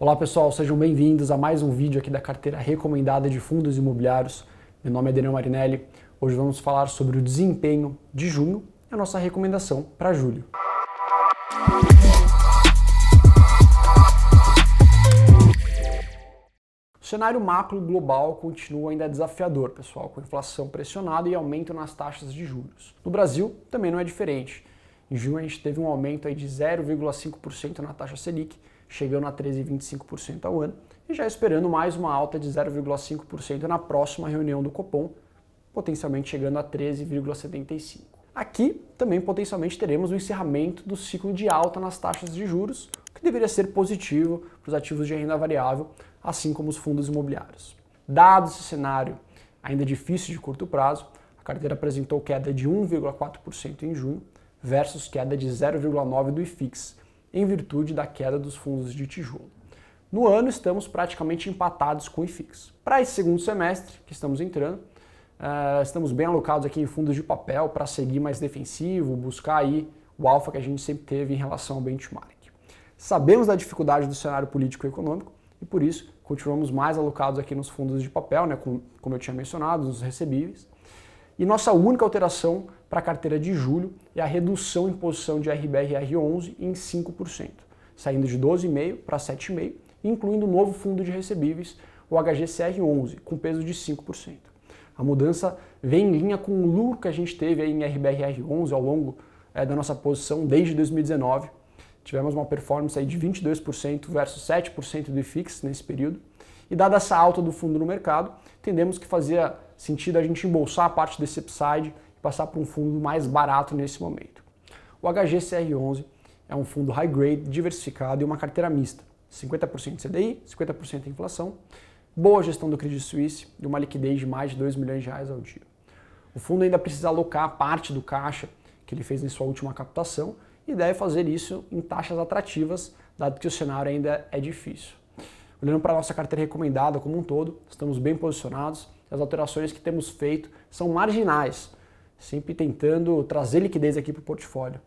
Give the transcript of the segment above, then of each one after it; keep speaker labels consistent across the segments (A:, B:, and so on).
A: Olá pessoal, sejam bem-vindos a mais um vídeo aqui da carteira recomendada de fundos imobiliários. Meu nome é Daniel Marinelli. Hoje vamos falar sobre o desempenho de junho e a nossa recomendação para julho. O cenário macro global continua ainda desafiador, pessoal, com inflação pressionada e aumento nas taxas de juros. No Brasil também não é diferente. Em junho a gente teve um aumento aí de 0,5% na taxa Selic, chegando a 13,25% ao ano, e já esperando mais uma alta de 0,5% na próxima reunião do Copom, potencialmente chegando a 13,75%. Aqui também potencialmente teremos o encerramento do ciclo de alta nas taxas de juros, o que deveria ser positivo para os ativos de renda variável, assim como os fundos imobiliários. Dado esse cenário ainda difícil de curto prazo, a carteira apresentou queda de 1,4% em junho, versus queda de 0,9 do IFIX, em virtude da queda dos fundos de tijolo. No ano estamos praticamente empatados com o IFIX. Para esse segundo semestre que estamos entrando, eh, estamos bem alocados aqui em fundos de papel para seguir mais defensivo, buscar aí o alfa que a gente sempre teve em relação ao benchmark. Sabemos da dificuldade do cenário político e econômico e por isso continuamos mais alocados aqui nos fundos de papel, né, como eu tinha mencionado, nos recebíveis. E nossa única alteração para a carteira de julho é a redução em posição de RBR R11 em 5%, saindo de 12,5% para 7,5%, incluindo o novo fundo de recebíveis, o HGCR11, com peso de 5%. A mudança vem em linha com o lucro que a gente teve aí em RBR R11 ao longo é, da nossa posição desde 2019. Tivemos uma performance aí de 22% versus 7% do IFIX nesse período. E dada essa alta do fundo no mercado, entendemos que fazia sentido a gente embolsar a parte desse upside e passar para um fundo mais barato nesse momento. O HGCR11 é um fundo high grade, diversificado e uma carteira mista. 50% CDI, 50% inflação, boa gestão do Credit Suisse e uma liquidez de mais de 2 milhões de reais ao dia. O fundo ainda precisa alocar parte do caixa que ele fez em sua última captação e deve fazer isso em taxas atrativas, dado que o cenário ainda é difícil. Olhando para a nossa carteira recomendada como um todo, estamos bem posicionados. As alterações que temos feito são marginais, sempre tentando trazer liquidez aqui para o portfólio.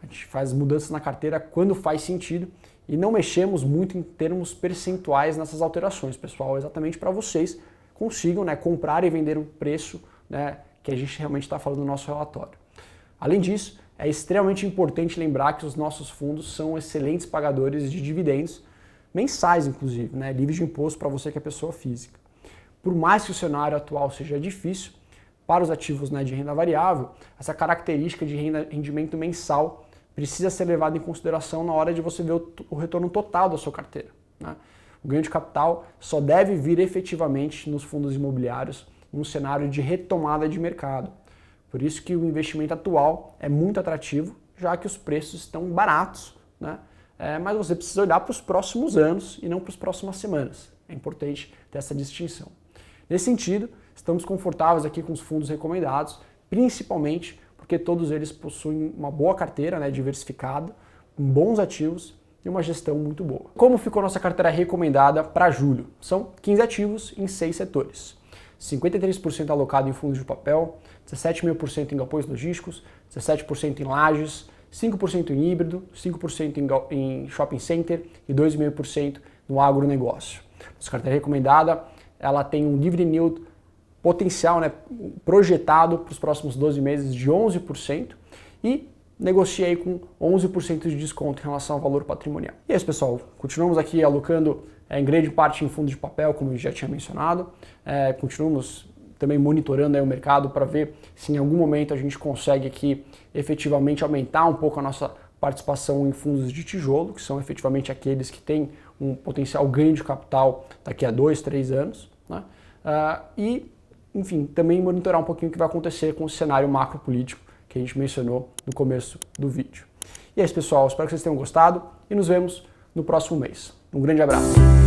A: A gente faz mudanças na carteira quando faz sentido e não mexemos muito em termos percentuais nessas alterações, pessoal, é exatamente para vocês consigam né, comprar e vender um preço né, que a gente realmente está falando no nosso relatório. Além disso, é extremamente importante lembrar que os nossos fundos são excelentes pagadores de dividendos mensais, inclusive, né, livres de imposto para você que é pessoa física. Por mais que o cenário atual seja difícil, para os ativos né, de renda variável, essa característica de renda, rendimento mensal precisa ser levada em consideração na hora de você ver o, o retorno total da sua carteira. Né? O ganho de capital só deve vir efetivamente nos fundos imobiliários em um cenário de retomada de mercado. Por isso que o investimento atual é muito atrativo, já que os preços estão baratos, né? é, mas você precisa olhar para os próximos anos e não para as próximas semanas. É importante ter essa distinção. Nesse sentido, estamos confortáveis aqui com os fundos recomendados, principalmente porque todos eles possuem uma boa carteira né, diversificada, com bons ativos e uma gestão muito boa. Como ficou nossa carteira recomendada para julho? São 15 ativos em 6 setores. 53% alocado em fundos de papel, 17,5% em galpões logísticos, 17% em lajes, 5% em híbrido, 5% em shopping center e 2,5% no agronegócio. Nossa carteira recomendada, ela tem um dividend yield potencial né, projetado para os próximos 12 meses de 11% e negociei com 11% de desconto em relação ao valor patrimonial. E é isso, pessoal. Continuamos aqui alocando é, em grande parte em fundo de papel, como já tinha mencionado. É, continuamos também monitorando o mercado para ver se em algum momento a gente consegue aqui efetivamente aumentar um pouco a nossa participação em fundos de tijolo, que são efetivamente aqueles que têm um potencial ganho de capital daqui a dois, três anos. Né? Uh, e, enfim, também monitorar um pouquinho o que vai acontecer com o cenário macro político que a gente mencionou no começo do vídeo. E é isso, pessoal. Espero que vocês tenham gostado e nos vemos no próximo mês. Um grande abraço.